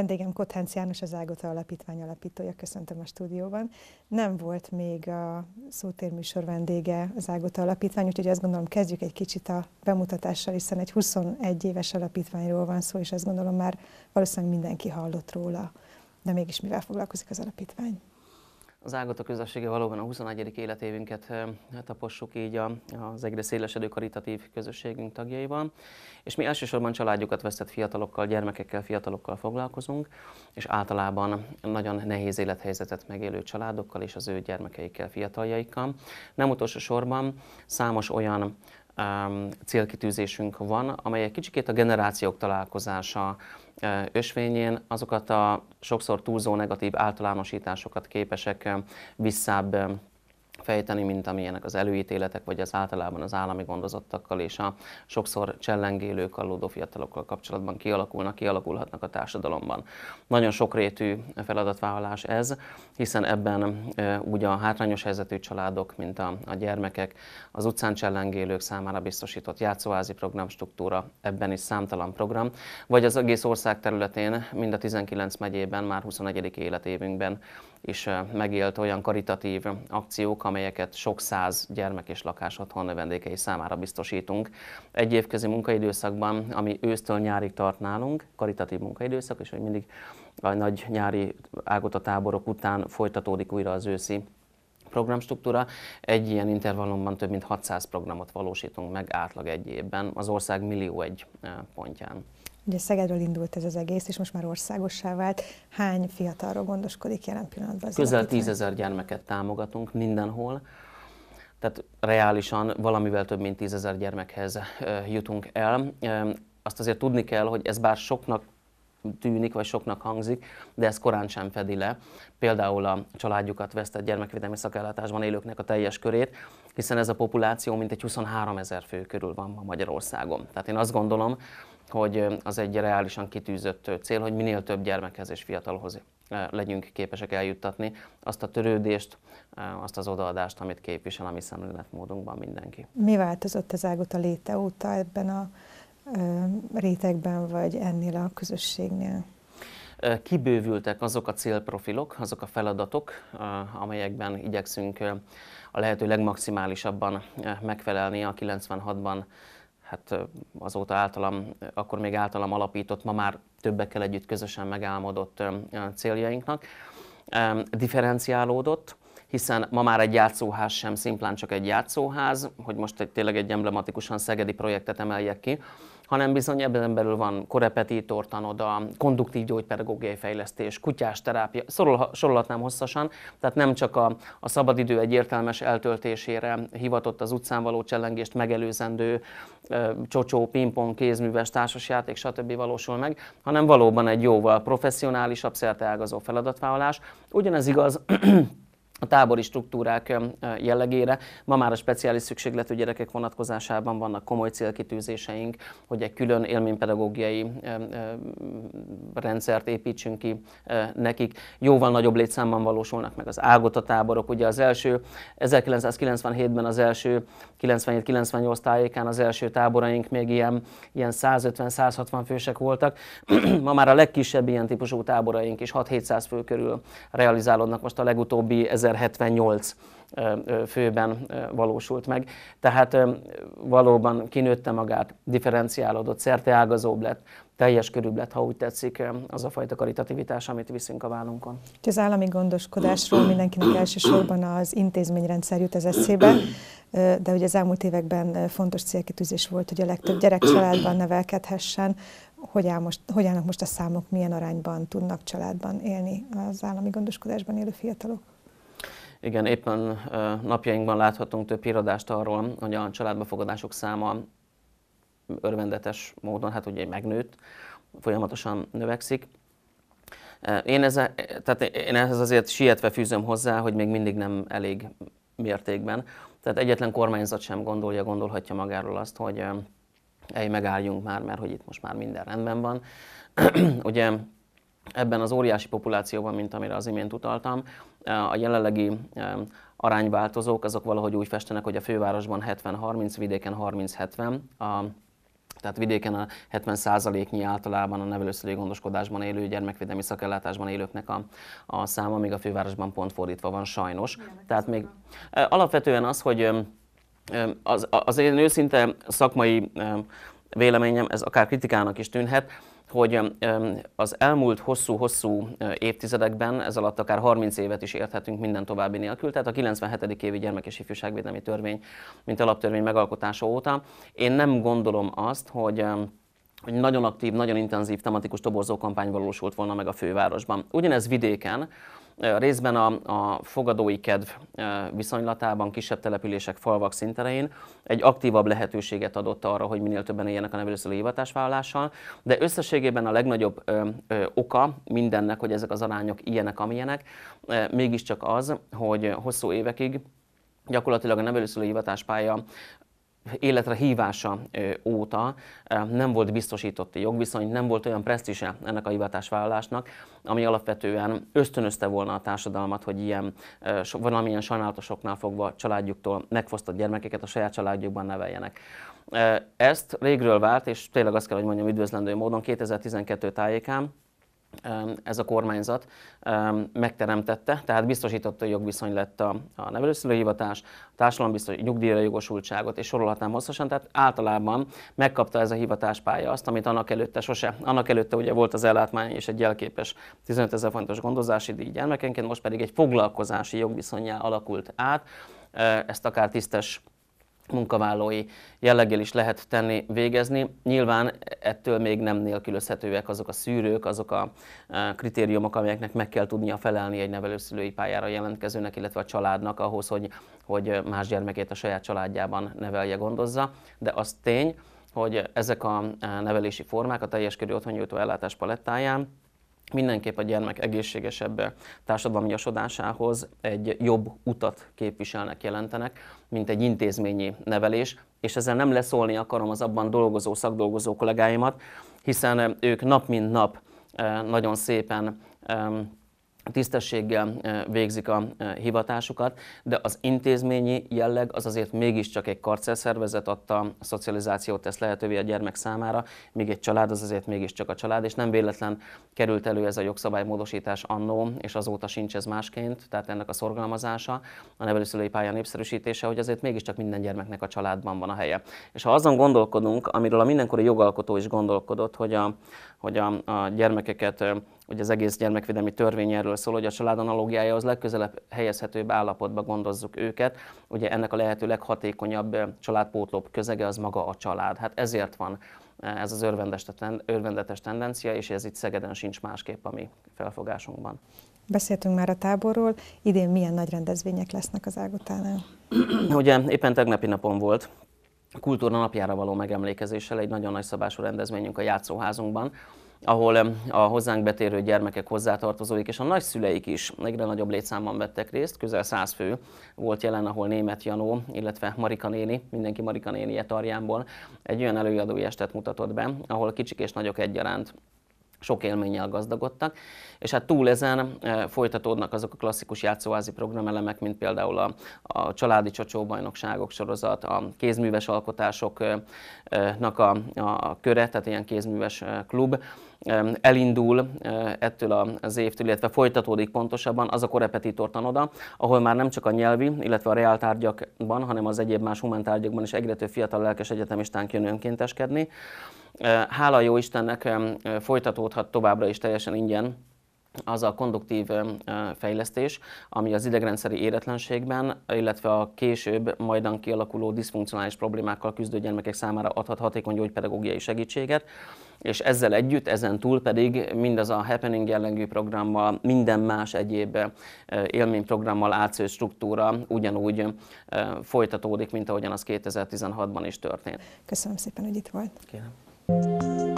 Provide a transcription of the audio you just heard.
Vendégem Kothenc János, az Ágota Alapítvány alapítója, köszöntöm a stúdióban. Nem volt még a szótérműsor vendége az Ágota Alapítvány, úgyhogy azt gondolom kezdjük egy kicsit a bemutatással, hiszen egy 21 éves alapítványról van szó, és azt gondolom már valószínűleg mindenki hallott róla. De mégis mivel foglalkozik az alapítvány? az Ágata közössége valóban a 21. életévünket hát tapossuk így a, az egyre szélesedő karitatív közösségünk tagjaival, és mi elsősorban családjukat vesztett fiatalokkal, gyermekekkel, fiatalokkal foglalkozunk, és általában nagyon nehéz élethelyzetet megélő családokkal és az ő gyermekeikkel, fiataljaikkal. Nem utolsó sorban számos olyan célkitűzésünk van, amely egy kicsikét a generációk találkozása, ösvényén azokat a sokszor túlzó negatív általánosításokat képesek visszább fejteni, mint amilyenek az előítéletek, vagy az általában az állami gondozottakkal és a sokszor csellengélő, kallódó fiatalokkal kapcsolatban kialakulnak, kialakulhatnak a társadalomban. Nagyon sokrétű feladatvállalás ez, hiszen ebben úgy a hátrányos helyzetű családok, mint a, a gyermekek, az utcán csellengélők számára biztosított játszóházi programstruktúra, ebben is számtalan program, vagy az egész ország területén, mind a 19 megyében már 21. életévünkben is megélt olyan karitatív akciók, amelyeket sok száz gyermek és lakás otthon növendékei számára biztosítunk. Egy évközi munkaidőszakban, ami ősztől nyárig tart nálunk, karitatív munkaidőszak, és hogy mindig a nagy nyári táborok után folytatódik újra az őszi programstruktúra. Egy ilyen intervallumban több mint 600 programot valósítunk meg átlag egy évben az ország millió egy pontján. Ugye Szegedről indult ez az egész, és most már országossá vált. Hány fiatalról gondoskodik jelen pillanatban? Közel tízezer gyermeket támogatunk mindenhol. Tehát reálisan valamivel több mint tízezer gyermekhez jutunk el. Azt azért tudni kell, hogy ez bár soknak tűnik, vagy soknak hangzik, de ez korán sem fedi le. Például a családjukat vesztett gyermekvédelmi szakellátásban élőknek a teljes körét, hiszen ez a populáció mintegy 23 ezer fő körül van ma Magyarországon. Tehát én azt gondolom, hogy az egy reálisan kitűzött cél, hogy minél több gyermekhez és fiatalhoz legyünk képesek eljuttatni azt a törődést, azt az odaadást, amit képvisel a mi szemléletmódunkban mindenki. Mi változott az ágot a léte óta ebben a rétegben, vagy ennél a közösségnél? Kibővültek azok a célprofilok, azok a feladatok, amelyekben igyekszünk a lehető legmaximálisabban megfelelni a 96-ban hát azóta általam, akkor még általam alapított, ma már többekkel együtt közösen megálmodott céljainknak. Differenciálódott, hiszen ma már egy játszóház sem szimplán csak egy játszóház, hogy most egy, tényleg egy emblematikusan szegedi projektet emeljek ki, hanem bizony ebben belül van korepetítor, tanoda, konduktív gyógypedagógiai fejlesztés, kutyás terápia, sorolhatnám hosszasan, tehát nem csak a, a szabadidő egy értelmes eltöltésére hivatott az utcán való csellengést megelőzendő e, csocsó, pingpong, kézműves, társasjáték, stb. valósul meg, hanem valóban egy jóval professzionálisabb, szerteágazó feladatvállalás. Ugyanez igaz a tábori struktúrák jellegére. Ma már a speciális szükségletű gyerekek vonatkozásában vannak komoly célkitűzéseink, hogy egy külön élménypedagógiai rendszert építsünk ki nekik. Jóval nagyobb létszámban valósulnak meg az ágota táborok. Ugye az első, 1997-ben az első, 97-98 tájékán az első táboraink még ilyen, ilyen 150-160 fősek voltak. Ma már a legkisebb ilyen típusú táboraink is 6-700 fő körül realizálódnak, most a legutóbbi 1078 főben valósult meg. Tehát valóban kinőtte magát, differenciálódott, szerteágazóbb lett, teljes körül lett, ha úgy tetszik, az a fajta karitativitás, amit viszünk a vállunkon. Az állami gondoskodásról mindenkinek elsősorban az intézményrendszer jut az eszébe, de ugye az elmúlt években fontos célkitűzés volt, hogy a legtöbb gyerek családban nevelkedhessen. Hogy, áll most, hogy állnak most a számok, milyen arányban tudnak családban élni az állami gondoskodásban élő fiatalok? Igen, éppen napjainkban láthatunk több híradást arról, hogy a családbefogadások száma örvendetes módon, hát ugye megnőtt, folyamatosan növekszik. Én, ez, tehát én ehhez azért sietve fűzöm hozzá, hogy még mindig nem elég mértékben. Tehát egyetlen kormányzat sem gondolja, gondolhatja magáról azt, hogy ej, megálljunk már, mert hogy itt most már minden rendben van. ugye ebben az óriási populációban, mint amire az imént utaltam, eh, a jelenlegi eh, arányváltozók azok valahogy úgy festenek, hogy a fővárosban 70-30, vidéken 30-70, a tehát vidéken a 70%-nyi általában a nevelőszülői gondoskodásban élő gyermekvédelmi szakellátásban élőknek a, a száma, míg a fővárosban pont fordítva van sajnos. Milyenek tehát még van? Eh, alapvetően az, hogy az, az én őszinte szakmai véleményem, ez akár kritikának is tűnhet, hogy az elmúlt hosszú-hosszú évtizedekben, ez alatt akár 30 évet is érthetünk minden további nélkül, tehát a 97. évi gyermek és ifjúságvédelmi törvény, mint alaptörvény megalkotása óta, én nem gondolom azt, hogy hogy nagyon aktív, nagyon intenzív tematikus toborzó kampány valósult volna meg a fővárosban. Ugyanez vidéken, részben a, a fogadói kedv viszonylatában, kisebb települések, falvak szinterein egy aktívabb lehetőséget adott arra, hogy minél többen éljenek a nevelőszülő hivatásvállalással, de összességében a legnagyobb ö, ö, oka mindennek, hogy ezek az arányok ilyenek, amilyenek, ö, mégiscsak az, hogy hosszú évekig gyakorlatilag a nevelőszülő hivatáspálya életre hívása óta nem volt biztosított jogviszony, nem volt olyan presztise ennek a hivatásvállalásnak, ami alapvetően ösztönözte volna a társadalmat, hogy ilyen valamilyen sajnálatosoknál fogva családjuktól megfosztott gyermekeket a saját családjukban neveljenek. Ezt régről vált, és tényleg azt kell, hogy mondjam, üdvözlendő módon 2012 tájékán ez a kormányzat megteremtette, tehát biztosította jogviszony lett a, a nevelőszülőhivatás, a társadalombiztos nyugdíjra jogosultságot, és sorolhatnám hosszasan, tehát általában megkapta ez a hivatáspálya azt, amit annak előtte sose. Annak előtte ugye volt az ellátmány és egy jelképes 15 ezer fontos gondozási díj gyermekenként, most pedig egy foglalkozási jogviszonyá alakult át, ezt akár tisztes munkavállalói jelleggel is lehet tenni, végezni. Nyilván ettől még nem nélkülözhetőek azok a szűrők, azok a e, kritériumok, amelyeknek meg kell tudnia felelni egy nevelőszülői pályára jelentkezőnek, illetve a családnak ahhoz, hogy, hogy más gyermekét a saját családjában nevelje, gondozza. De az tény, hogy ezek a e, nevelési formák a teljes körű otthonnyújtó ellátás palettáján mindenképp a gyermek egészségesebb társadalmi asodásához egy jobb utat képviselnek, jelentenek, mint egy intézményi nevelés, és ezzel nem leszólni akarom az abban dolgozó, szakdolgozó kollégáimat, hiszen ők nap mint nap eh, nagyon szépen tisztességgel végzik a hivatásukat, de az intézményi jelleg az azért mégiscsak egy karcelszervezet adta a szocializációt tesz lehetővé a gyermek számára, míg egy család az azért mégiscsak a család, és nem véletlen került elő ez a jogszabálymódosítás annó, és azóta sincs ez másként, tehát ennek a szorgalmazása, a nevelőszülői pálya népszerűsítése, hogy azért mégiscsak minden gyermeknek a családban van a helye. És ha azon gondolkodunk, amiről a mindenkori jogalkotó is gondolkodott, hogy a, hogy a, a gyermekeket, hogy az egész gyermekvédelmi törvény erről szól, hogy a család analógiája az legközelebb helyezhetőbb állapotba gondozzuk őket. Ugye ennek a lehető leghatékonyabb családpótló közege az maga a család. Hát ezért van ez az örvendetes tendencia, és ez itt Szegeden sincs másképp a mi felfogásunkban. Beszéltünk már a táborról, idén milyen nagy rendezvények lesznek az Ágotánál? Ugye éppen tegnapi napon volt a kultúra napjára való megemlékezéssel egy nagyon nagy szabású rendezvényünk a játszóházunkban, ahol a hozzánk betérő gyermekek hozzátartozóik és a nagyszüleik is egyre nagyobb létszámban vettek részt, közel 100 fő volt jelen, ahol német Janó, illetve Marika néni, mindenki Marika néni tarjából egy olyan előadói estet mutatott be, ahol kicsik és nagyok egyaránt sok élménnyel gazdagodtak, és hát túl ezen eh, folytatódnak azok a klasszikus játszóházi programelemek, mint például a, a családi csocsóbajnokságok sorozat, a kézműves alkotásoknak a, a köre, tehát ilyen kézműves eh, klub, elindul ettől az évtől, illetve folytatódik pontosabban az a korepetitor tanoda, ahol már nem csak a nyelvi, illetve a reáltárgyakban, hanem az egyéb más humántárgyakban is egyre több fiatal lelkes egyetemistánk jön önkénteskedni. Hála jó Istennek folytatódhat továbbra is teljesen ingyen az a konduktív fejlesztés, ami az idegrendszeri éretlenségben, illetve a később majdan kialakuló diszfunkcionális problémákkal küzdő gyermekek számára adhat hatékony gyógypedagógiai segítséget és ezzel együtt, ezen túl pedig mindaz a happening jellegű programmal, minden más egyéb élményprogrammal átsző struktúra ugyanúgy folytatódik, mint ahogyan az 2016-ban is történt. Köszönöm szépen, hogy itt volt. Kérem.